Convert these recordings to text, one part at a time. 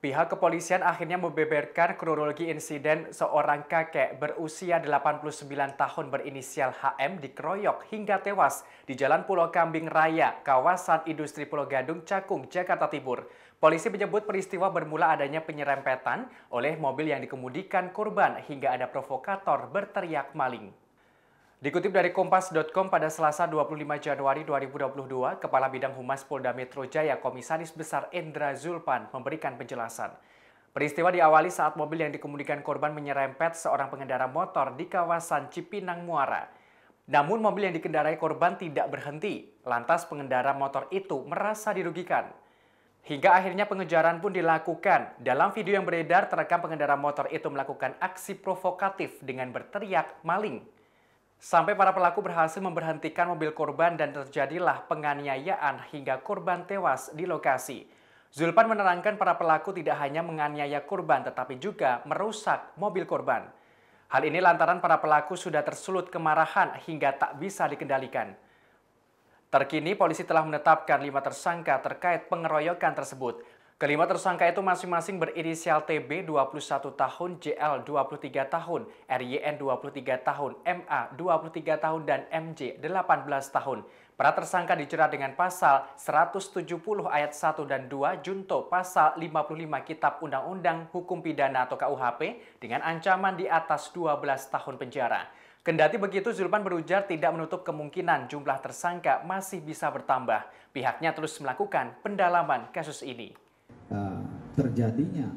Pihak kepolisian akhirnya membeberkan kronologi insiden seorang kakek berusia 89 tahun berinisial HM dikeroyok hingga tewas di Jalan Pulau Kambing Raya, kawasan industri Pulau Gadung, Cakung, Jakarta Timur. Polisi menyebut peristiwa bermula adanya penyerempetan oleh mobil yang dikemudikan korban hingga ada provokator berteriak maling. Dikutip dari Kompas.com pada Selasa 25 Januari 2022, Kepala Bidang Humas Polda Metro Jaya Komisaris Besar Endra Zulpan memberikan penjelasan. Peristiwa diawali saat mobil yang dikemudikan korban menyerempet seorang pengendara motor di kawasan Cipinang Muara. Namun mobil yang dikendarai korban tidak berhenti, lantas pengendara motor itu merasa dirugikan. Hingga akhirnya pengejaran pun dilakukan. Dalam video yang beredar, terekam pengendara motor itu melakukan aksi provokatif dengan berteriak maling. Sampai para pelaku berhasil memberhentikan mobil korban dan terjadilah penganiayaan hingga korban tewas di lokasi. Zulpan menerangkan para pelaku tidak hanya menganiaya korban tetapi juga merusak mobil korban. Hal ini lantaran para pelaku sudah tersulut kemarahan hingga tak bisa dikendalikan. Terkini polisi telah menetapkan lima tersangka terkait pengeroyokan tersebut. Kelima tersangka itu masing-masing berinisial TB 21 tahun, JL 23 tahun, RYN 23 tahun, MA 23 tahun, dan MJ 18 tahun. Para tersangka dijerat dengan pasal 170 ayat 1 dan 2 junto pasal 55 Kitab Undang-Undang Hukum Pidana atau KUHP dengan ancaman di atas 12 tahun penjara. Kendati begitu, Zulpan berujar tidak menutup kemungkinan jumlah tersangka masih bisa bertambah. Pihaknya terus melakukan pendalaman kasus ini terjadinya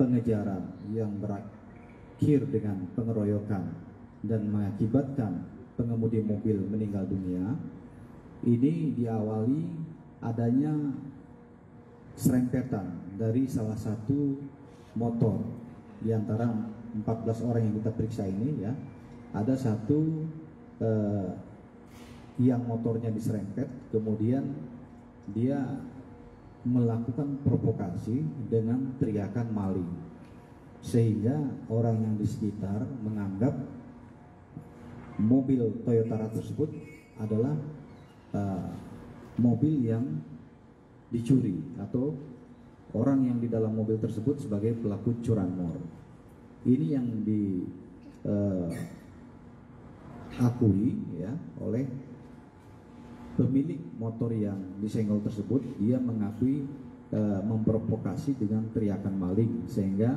pengejaran yang berakhir dengan pengeroyokan dan mengakibatkan pengemudi mobil meninggal dunia ini diawali adanya serempetan dari salah satu motor di antara 14 orang yang kita periksa ini ya ada satu eh, yang motornya diserempet kemudian dia melakukan provokasi dengan teriakan maling sehingga orang yang di sekitar menganggap mobil Toyota tersebut adalah uh, mobil yang dicuri atau orang yang di dalam mobil tersebut sebagai pelaku curanmor. Ini yang diakui eh, uh, ya oleh pemilik motor yang disenggol tersebut dia mengakui e, memprovokasi dengan teriakan maling sehingga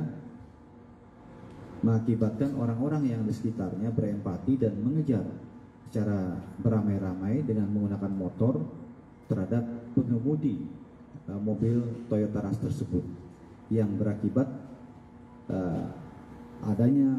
mengakibatkan orang-orang yang di sekitarnya berempati dan mengejar secara beramai-ramai dengan menggunakan motor terhadap pengemudi e, mobil Toyota Rush tersebut yang berakibat e, adanya